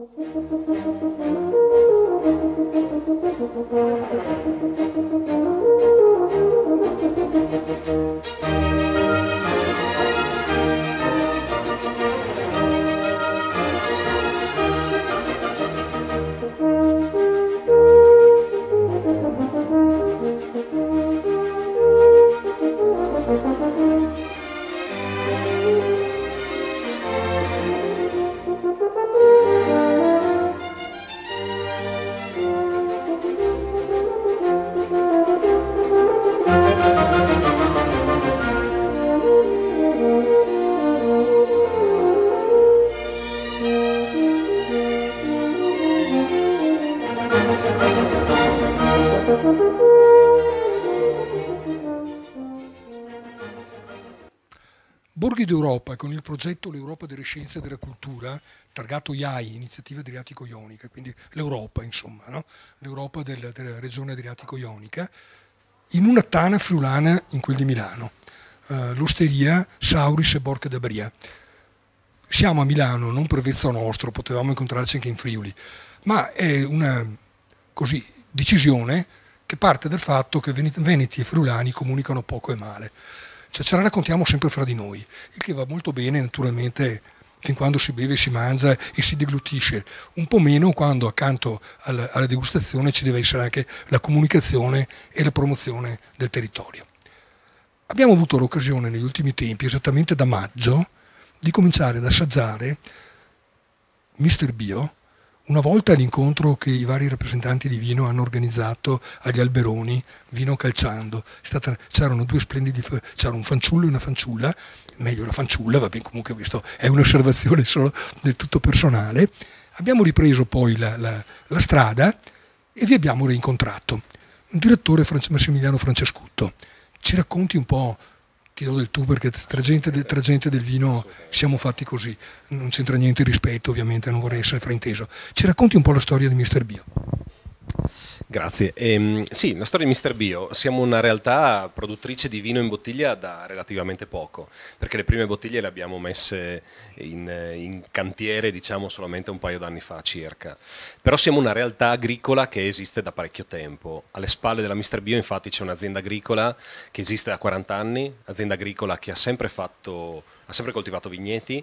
Thank you. Europa con il progetto L'Europa delle scienze e della cultura, targato IAI, iniziativa adriatico-ionica, quindi l'Europa insomma, no? l'Europa della, della regione adriatico-ionica, in una tana friulana in quel di Milano, eh, l'osteria Sauris e Borca da Bria. Siamo a Milano, non per vezzo nostro, potevamo incontrarci anche in Friuli, ma è una così, decisione che parte dal fatto che veneti e friulani comunicano poco e male cioè ce la raccontiamo sempre fra di noi, il che va molto bene naturalmente fin quando si beve, si mangia e si deglutisce, un po' meno quando accanto alla degustazione ci deve essere anche la comunicazione e la promozione del territorio. Abbiamo avuto l'occasione negli ultimi tempi, esattamente da maggio, di cominciare ad assaggiare Mr. Bio, una volta l'incontro che i vari rappresentanti di Vino hanno organizzato agli Alberoni, Vino calciando, stata, c'erano due splendidi, c'era un fanciullo e una fanciulla, meglio la fanciulla, va bene comunque questo è un'osservazione solo del tutto personale, abbiamo ripreso poi la, la, la strada e vi abbiamo reincontrato. Un direttore Massimiliano Francescutto, ci racconti un po' ti del tu perché tra gente, tra gente, del vino siamo fatti così, non c'entra niente rispetto ovviamente, non vorrei essere frainteso. Ci racconti un po' la storia di Mister Bio? Grazie. Eh, sì, la storia di Mr. Bio. Siamo una realtà produttrice di vino in bottiglia da relativamente poco, perché le prime bottiglie le abbiamo messe in, in cantiere diciamo solamente un paio d'anni fa circa. Però siamo una realtà agricola che esiste da parecchio tempo. Alle spalle della Mr. Bio infatti c'è un'azienda agricola che esiste da 40 anni, azienda agricola che ha sempre, fatto, ha sempre coltivato vigneti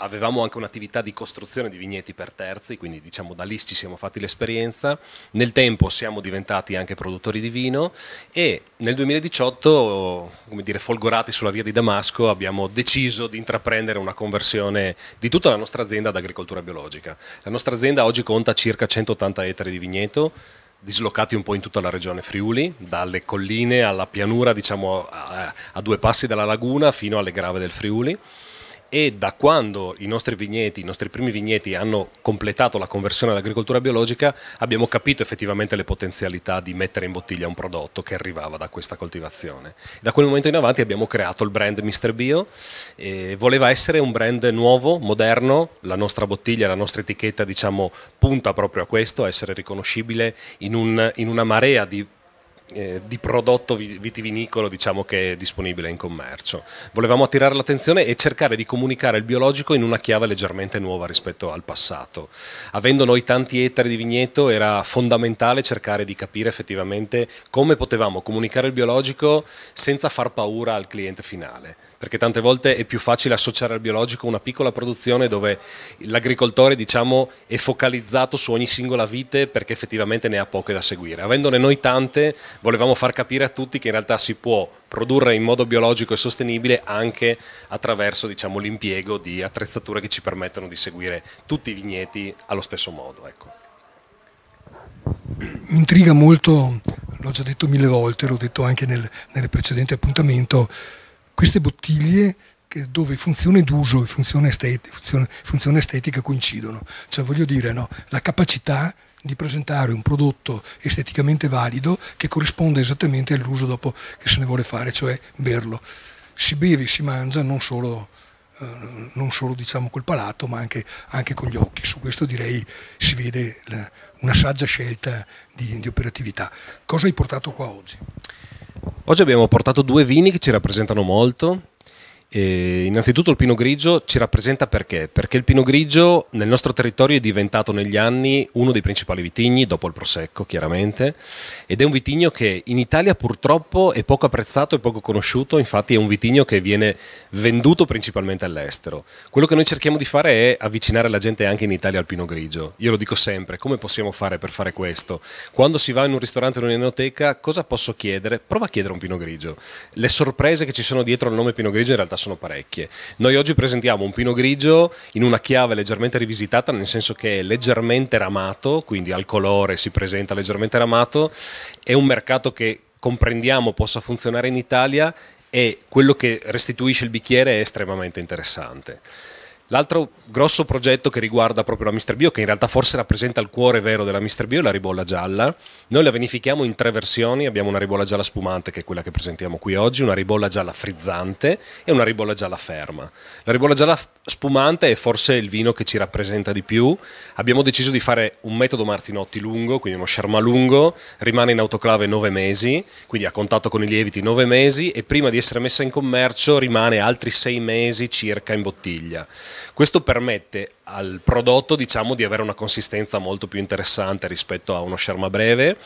avevamo anche un'attività di costruzione di vigneti per terzi, quindi diciamo da lì ci siamo fatti l'esperienza. Nel tempo siamo diventati anche produttori di vino e nel 2018, come dire, folgorati sulla via di Damasco, abbiamo deciso di intraprendere una conversione di tutta la nostra azienda ad agricoltura biologica. La nostra azienda oggi conta circa 180 ettari di vigneto dislocati un po' in tutta la regione Friuli, dalle colline alla pianura, diciamo a, a due passi dalla laguna fino alle grave del Friuli e da quando i nostri vigneti, i nostri primi vigneti hanno completato la conversione all'agricoltura biologica, abbiamo capito effettivamente le potenzialità di mettere in bottiglia un prodotto che arrivava da questa coltivazione. Da quel momento in avanti abbiamo creato il brand Mister Bio, voleva essere un brand nuovo, moderno, la nostra bottiglia, la nostra etichetta diciamo punta proprio a questo, a essere riconoscibile in, un, in una marea di eh, di prodotto vitivinicolo diciamo, che è disponibile in commercio. Volevamo attirare l'attenzione e cercare di comunicare il biologico in una chiave leggermente nuova rispetto al passato. Avendo noi tanti ettari di vigneto era fondamentale cercare di capire effettivamente come potevamo comunicare il biologico senza far paura al cliente finale, perché tante volte è più facile associare al biologico una piccola produzione dove l'agricoltore diciamo, è focalizzato su ogni singola vite perché effettivamente ne ha poche da seguire. Avendone noi tante volevamo far capire a tutti che in realtà si può produrre in modo biologico e sostenibile anche attraverso diciamo, l'impiego di attrezzature che ci permettono di seguire tutti i vigneti allo stesso modo. Ecco. Mi intriga molto, l'ho già detto mille volte, l'ho detto anche nel, nel precedente appuntamento, queste bottiglie dove funzione d'uso e funzione estetica, funzione, funzione estetica coincidono. Cioè voglio dire, no, la capacità di presentare un prodotto esteticamente valido che corrisponde esattamente all'uso dopo che se ne vuole fare, cioè berlo. Si beve, si mangia non solo, eh, non solo diciamo, col palato, ma anche, anche, con gli occhi. Su questo direi si vede la, una saggia scelta di, di operatività. Cosa hai portato qua oggi? Oggi abbiamo portato due vini che ci rappresentano molto, e innanzitutto il Pino Grigio ci rappresenta perché? Perché il Pino Grigio nel nostro territorio è diventato negli anni uno dei principali vitigni, dopo il Prosecco chiaramente, ed è un vitigno che in Italia purtroppo è poco apprezzato e poco conosciuto, infatti è un vitigno che viene venduto principalmente all'estero. Quello che noi cerchiamo di fare è avvicinare la gente anche in Italia al Pino Grigio. Io lo dico sempre, come possiamo fare per fare questo? Quando si va in un ristorante o in un'enoteca, cosa posso chiedere? Prova a chiedere un Pino Grigio. Le sorprese che ci sono dietro al nome Pino Grigio in realtà sono parecchie. Noi oggi presentiamo un Pino Grigio in una chiave leggermente rivisitata, nel senso che è leggermente ramato, quindi al colore si presenta leggermente ramato, è un mercato che comprendiamo possa funzionare in Italia e quello che restituisce il bicchiere è estremamente interessante. L'altro grosso progetto che riguarda proprio la Mr. Bio, che in realtà forse rappresenta il cuore vero della Mr. Bio, è la ribolla gialla. Noi la venifichiamo in tre versioni, abbiamo una ribolla gialla spumante che è quella che presentiamo qui oggi, una ribolla gialla frizzante e una ribolla gialla ferma. La ribolla gialla spumante è forse il vino che ci rappresenta di più. Abbiamo deciso di fare un metodo Martinotti lungo, quindi uno Sharma lungo, rimane in autoclave 9 mesi, quindi a contatto con i lieviti 9 mesi e prima di essere messa in commercio rimane altri 6 mesi circa in bottiglia. Questo permette al prodotto diciamo, di avere una consistenza molto più interessante rispetto a uno scherma breve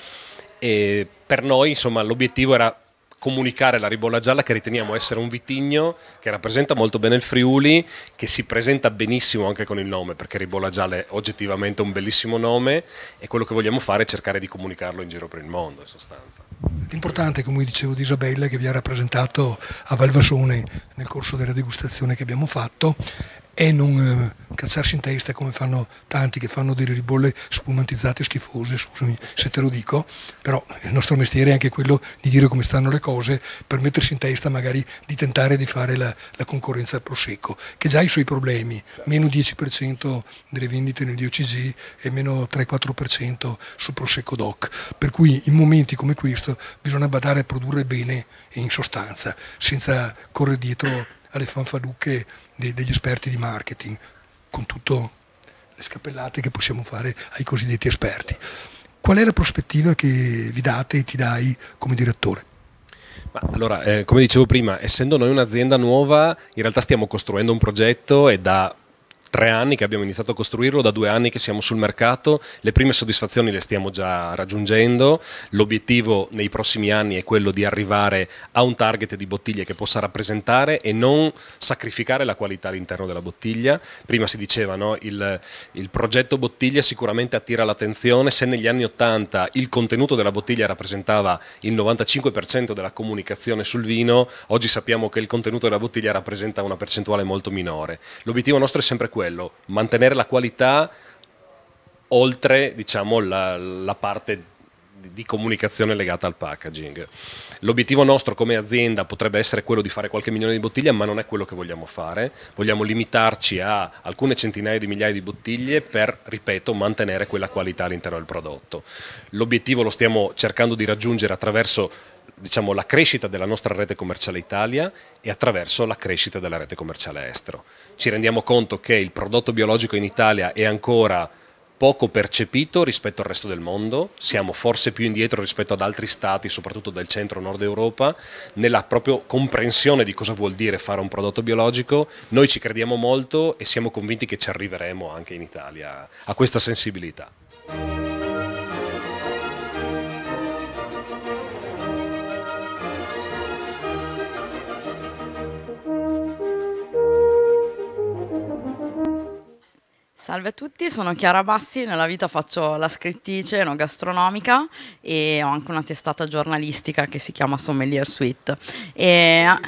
e per noi l'obiettivo era comunicare la ribolla gialla che riteniamo essere un vitigno che rappresenta molto bene il Friuli, che si presenta benissimo anche con il nome, perché ribolla gialla è oggettivamente un bellissimo nome e quello che vogliamo fare è cercare di comunicarlo in giro per il mondo in sostanza. L'importante, come dicevo di Isabella, che vi ha rappresentato a Valvasone nel corso della degustazione che abbiamo fatto, e non eh, cazzarsi in testa come fanno tanti che fanno delle ribolle spumantizzate e schifose, scusami se te lo dico, però il nostro mestiere è anche quello di dire come stanno le cose per mettersi in testa magari di tentare di fare la, la concorrenza al Prosecco, che già ha i suoi problemi, meno 10% delle vendite nel DOCG e meno 3-4% sul Prosecco DOC, per cui in momenti come questo bisogna badare a produrre bene e in sostanza, senza correre dietro alle fanfalucche degli esperti di marketing, con tutte le scappellate che possiamo fare ai cosiddetti esperti. Qual è la prospettiva che vi date e ti dai come direttore? allora, eh, come dicevo prima, essendo noi un'azienda nuova, in realtà stiamo costruendo un progetto e da tre anni che abbiamo iniziato a costruirlo, da due anni che siamo sul mercato, le prime soddisfazioni le stiamo già raggiungendo, l'obiettivo nei prossimi anni è quello di arrivare a un target di bottiglie che possa rappresentare e non sacrificare la qualità all'interno della bottiglia. Prima si diceva no? il, il progetto bottiglia sicuramente attira l'attenzione, se negli anni 80 il contenuto della bottiglia rappresentava il 95% della comunicazione sul vino, oggi sappiamo che il contenuto della bottiglia rappresenta una percentuale molto minore. L'obiettivo nostro è sempre questo quello, mantenere la qualità oltre diciamo, la, la parte di comunicazione legata al packaging. L'obiettivo nostro come azienda potrebbe essere quello di fare qualche milione di bottiglie, ma non è quello che vogliamo fare. Vogliamo limitarci a alcune centinaia di migliaia di bottiglie per, ripeto, mantenere quella qualità all'interno del prodotto. L'obiettivo lo stiamo cercando di raggiungere attraverso diciamo, la crescita della nostra rete commerciale Italia e attraverso la crescita della rete commerciale estero. Ci rendiamo conto che il prodotto biologico in Italia è ancora poco percepito rispetto al resto del mondo, siamo forse più indietro rispetto ad altri stati, soprattutto del centro-nord Europa, nella proprio comprensione di cosa vuol dire fare un prodotto biologico, noi ci crediamo molto e siamo convinti che ci arriveremo anche in Italia a questa sensibilità. Salve a tutti, sono Chiara Bassi, nella vita faccio la scrittrice no, gastronomica e ho anche una testata giornalistica che si chiama Sommelier Suite. E... Ah,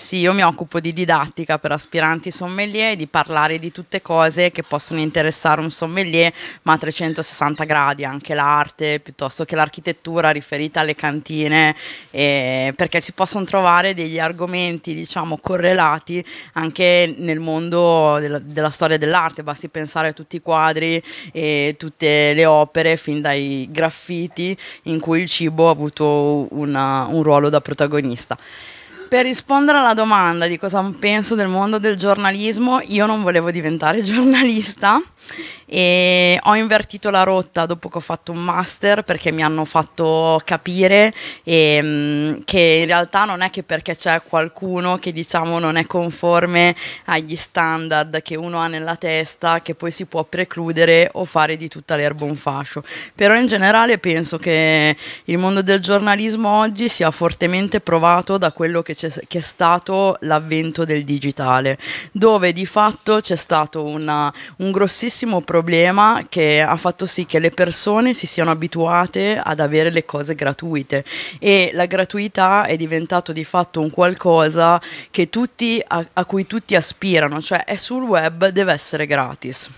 sì, io mi occupo di didattica per aspiranti sommelier, di parlare di tutte cose che possono interessare un sommelier, ma a 360 gradi, anche l'arte piuttosto che l'architettura riferita alle cantine, eh, perché si possono trovare degli argomenti, diciamo, correlati anche nel mondo della, della storia dell'arte, basti pensare a tutti i quadri e tutte le opere, fin dai graffiti in cui il cibo ha avuto una, un ruolo da protagonista. Per rispondere alla domanda di cosa penso del mondo del giornalismo, io non volevo diventare giornalista e ho invertito la rotta dopo che ho fatto un master perché mi hanno fatto capire ehm, che in realtà non è che perché c'è qualcuno che diciamo non è conforme agli standard che uno ha nella testa che poi si può precludere o fare di tutta l'erba un fascio. Però in generale penso che il mondo del giornalismo oggi sia fortemente provato da quello che che è stato l'avvento del digitale, dove di fatto c'è stato una, un grossissimo problema che ha fatto sì che le persone si siano abituate ad avere le cose gratuite e la gratuità è diventato di fatto un qualcosa tutti, a, a cui tutti aspirano, cioè è sul web, deve essere gratis.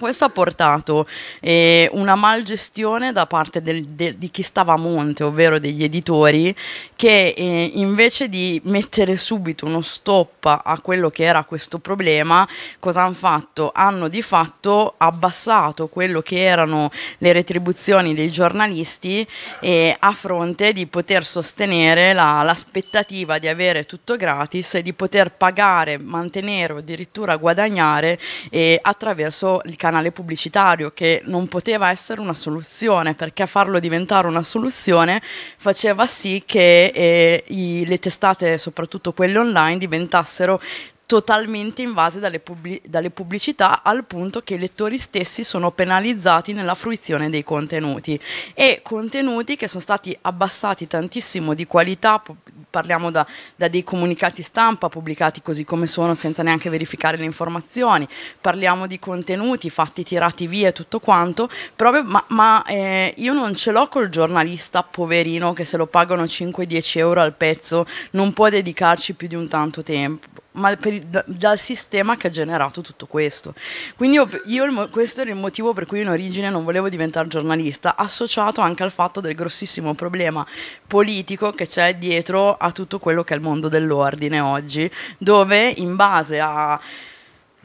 Questo ha portato eh, una malgestione da parte del, de, di chi stava a monte, ovvero degli editori, che eh, invece di mettere subito uno stop a quello che era questo problema, cosa hanno fatto? Hanno di fatto abbassato quello che erano le retribuzioni dei giornalisti eh, a fronte di poter sostenere la, l'aspettativa di avere tutto gratis e di poter pagare, mantenere o addirittura guadagnare eh, attraverso il canale canale pubblicitario, che non poteva essere una soluzione, perché farlo diventare una soluzione faceva sì che eh, i, le testate, soprattutto quelle online, diventassero totalmente invase dalle, pubblic- dalle, pubblicità al punto che i lettori stessi sono penalizzati nella fruizione dei contenuti e contenuti che sono stati abbassati tantissimo di qualità, pu- parliamo da, da, dei comunicati stampa pubblicati così come sono senza neanche verificare le informazioni, parliamo di contenuti fatti tirati via e tutto quanto, proprio, ma, ma eh, io non ce l'ho col giornalista poverino che se lo pagano 5-10 euro al pezzo non può dedicarci più di un tanto tempo ma per, da, dal sistema che ha generato tutto questo. Quindi io, io, questo era il motivo per cui in origine non volevo diventare giornalista, associato anche al fatto del grossissimo problema politico che c'è dietro a tutto quello che è il mondo dell'ordine oggi, dove in base a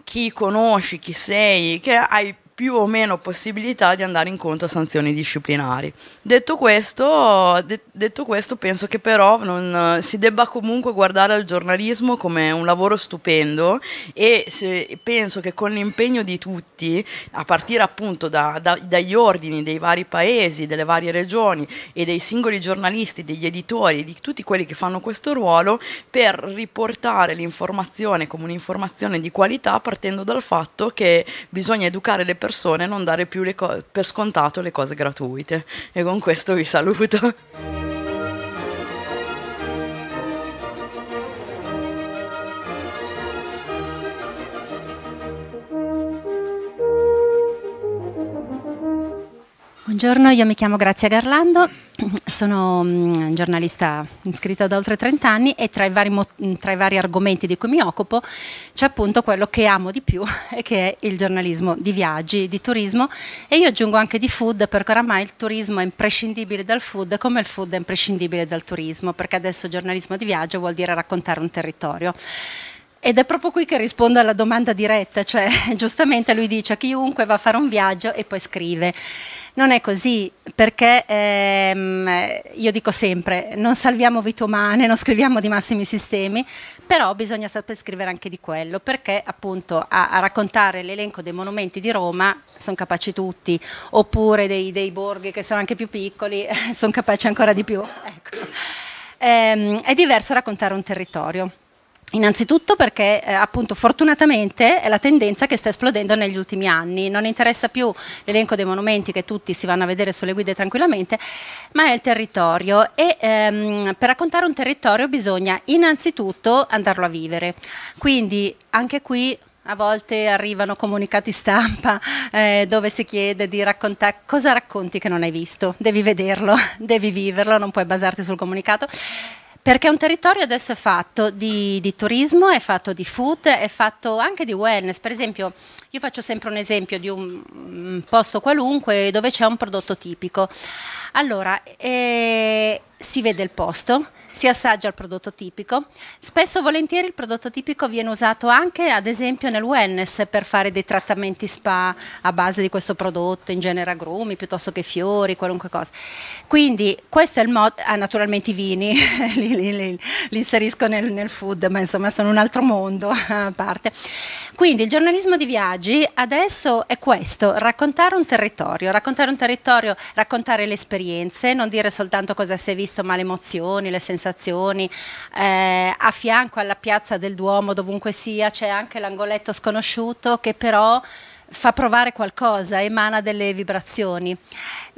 chi conosci, chi sei, che hai più o meno possibilità di andare incontro a sanzioni disciplinari. Detto questo, de detto questo penso che però non, si debba comunque guardare al giornalismo come un lavoro stupendo e se, penso che con l'impegno di tutti, a partire appunto da, da, dagli ordini dei vari paesi, delle varie regioni e dei singoli giornalisti, degli editori, di tutti quelli che fanno questo ruolo, per riportare l'informazione come un'informazione di qualità partendo dal fatto che bisogna educare le persone persone non dare più per scontato le cose gratuite. E con questo vi saluto. Buongiorno, io mi chiamo Grazia Garlando, sono mm, giornalista iscritta da oltre 30 anni e tra i, vari, mm, tra i, vari, argomenti di cui mi occupo c'è appunto quello che amo di più che è il giornalismo di viaggi, di turismo e io aggiungo anche di food perché oramai il turismo è imprescindibile dal food come il food è imprescindibile dal turismo perché adesso giornalismo di viaggio vuol dire raccontare un territorio. Ed è proprio qui che rispondo alla domanda diretta, cioè giustamente lui dice chiunque va a fare un viaggio e poi scrive. Non è così, perché ehm, io dico sempre, non salviamo vite umane, non scriviamo di massimi sistemi, però bisogna saper scrivere anche di quello, perché appunto a, a raccontare l'elenco dei monumenti di Roma sono capaci tutti, oppure dei, dei, borghi che sono anche più piccoli, sono capaci ancora di più. Ecco. Ehm, è diverso raccontare un territorio. Innanzitutto perché eh, appunto fortunatamente è la tendenza che sta esplodendo negli ultimi anni, non interessa più l'elenco dei monumenti che tutti si vanno a vedere sulle guide tranquillamente, ma è il territorio e ehm, per raccontare un territorio bisogna innanzitutto andarlo a vivere, quindi anche qui a volte arrivano comunicati stampa eh, dove si chiede di raccontare cosa racconti che non hai visto, devi vederlo, devi viverlo, non puoi basarti sul comunicato. Perché un territorio adesso è fatto di, di, turismo, è fatto di food, è fatto anche di wellness. Per esempio, io faccio sempre un esempio di un, posto qualunque dove c'è un prodotto tipico. Allora, eh, si vede il posto, si assaggia il prodotto tipico. Spesso volentieri il prodotto tipico viene usato anche ad esempio nel wellness per fare dei trattamenti spa a base di questo prodotto, in genere agrumi piuttosto che fiori, qualunque cosa. Quindi questo è il modo, ah, naturalmente i vini, li, li, li, li, inserisco nel, nel food, ma insomma sono un altro mondo a parte. Quindi il giornalismo di viaggi adesso è questo, raccontare un territorio, raccontare un territorio, raccontare le esperienze, non dire soltanto cosa si è visto visto, ma le emozioni, le sensazioni. Eh, a fianco alla piazza del Duomo, dovunque sia, c'è anche l'angoletto sconosciuto che però fa provare qualcosa, emana delle vibrazioni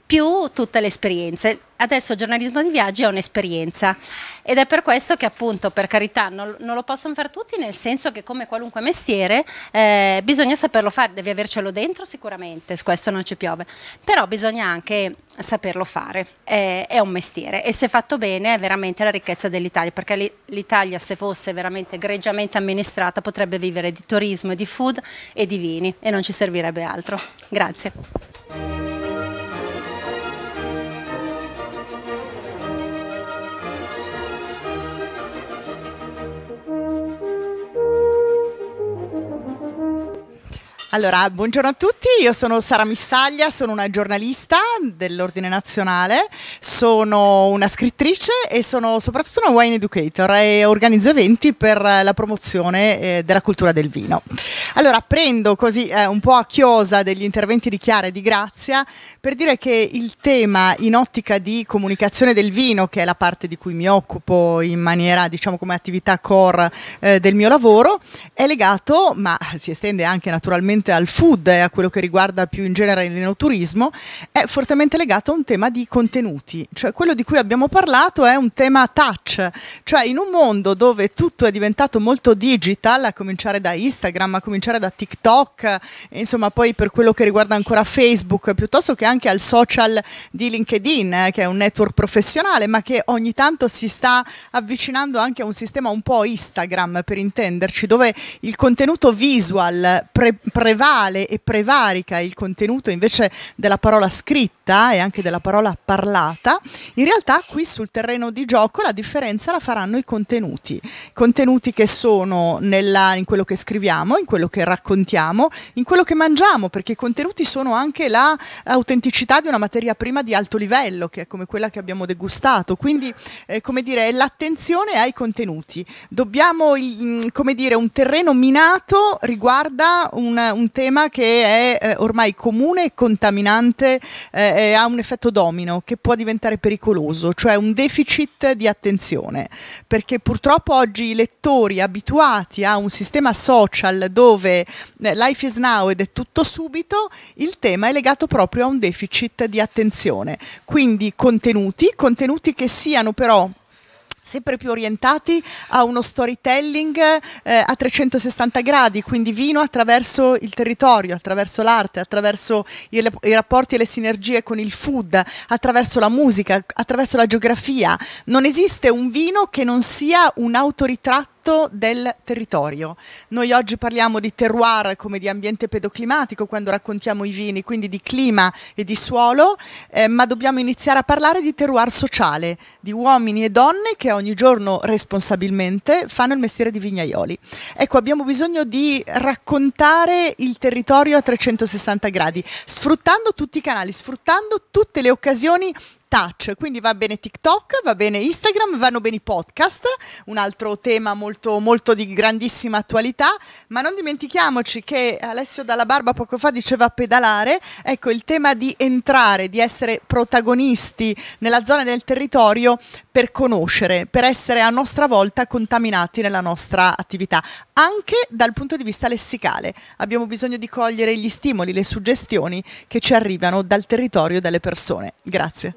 più tutte le esperienze. Adesso il giornalismo di viaggi è un'esperienza ed è per questo che appunto, per carità, non, non, lo possono fare tutti nel senso che come qualunque mestiere eh, bisogna saperlo fare, devi avercelo dentro sicuramente, su questo non ci piove, però bisogna anche saperlo fare, eh, è un mestiere e se fatto bene è veramente la ricchezza dell'Italia, perché l'Italia se fosse veramente egregiamente amministrata potrebbe vivere di turismo, di food e di vini e non ci servirebbe altro. Grazie. Allora, buongiorno a tutti, io sono Sara Missaglia, sono una giornalista dell'Ordine Nazionale, sono una scrittrice e sono soprattutto una wine educator e organizzo eventi per la promozione eh, della cultura del vino. Allora, prendo così eh, un po' a chiosa degli interventi di Chiara e di Grazia per dire che il tema in ottica di comunicazione del vino, che è la parte di cui mi occupo in maniera, diciamo, come attività core eh, del mio lavoro, è legato, ma si estende anche naturalmente specificamente al food e eh, a quello che riguarda più in genere il neoturismo, è fortemente legato a un tema di contenuti. Cioè quello di cui abbiamo parlato è un tema touch, cioè in un mondo dove tutto è diventato molto digital, a cominciare da Instagram, a cominciare da TikTok, eh, insomma poi per quello che riguarda ancora Facebook, piuttosto che anche al social di LinkedIn, eh, che è un network professionale, ma che ogni tanto si sta avvicinando anche a un sistema un po' Instagram, per intenderci, dove il contenuto visual pre- pre- prevale e prevarica il contenuto invece della parola scritta e anche della parola parlata, in realtà qui sul terreno di gioco la differenza la faranno i contenuti, contenuti che sono nella, in quello che scriviamo, in quello che raccontiamo, in quello che mangiamo, perché i contenuti sono anche l'autenticità di una materia prima di alto livello, che è come quella che abbiamo degustato, quindi eh, come dire l'attenzione ai contenuti. Dobbiamo, il, mm, come dire, un terreno minato riguarda un, un tema che è eh, ormai comune e contaminante eh, e ha un effetto domino che può diventare pericoloso, cioè un deficit di attenzione, perché purtroppo oggi i lettori abituati a un sistema social dove eh, life is now ed è tutto subito, il tema è legato proprio a un deficit di attenzione. Quindi contenuti, contenuti che siano però sempre più orientati a uno storytelling eh, a 360 gradi, quindi vino attraverso il territorio, attraverso l'arte, attraverso i, i, rapporti e le sinergie con il food, attraverso la musica, attraverso la geografia. Non esiste un vino che non sia un autoritratto rispetto del territorio. Noi oggi parliamo di terroir come di ambiente pedoclimatico quando raccontiamo i vini, quindi di clima e di suolo, eh, ma dobbiamo iniziare a parlare di terroir sociale, di uomini e donne che ogni giorno responsabilmente fanno il mestiere di vignaioli. Ecco, abbiamo bisogno di raccontare il territorio a 360 gradi, sfruttando tutti i canali, sfruttando tutte le occasioni touch, quindi va bene TikTok, va bene Instagram, vanno bene i podcast, un altro tema molto, molto di grandissima attualità, ma non dimentichiamoci che Alessio Dalla Barba poco fa diceva pedalare, ecco il tema di entrare, di essere protagonisti nella zona del territorio per conoscere, per essere a nostra volta contaminati nella nostra attività, anche dal punto di vista lessicale. Abbiamo bisogno di cogliere gli stimoli, le suggestioni che ci arrivano dal territorio e dalle persone. Grazie.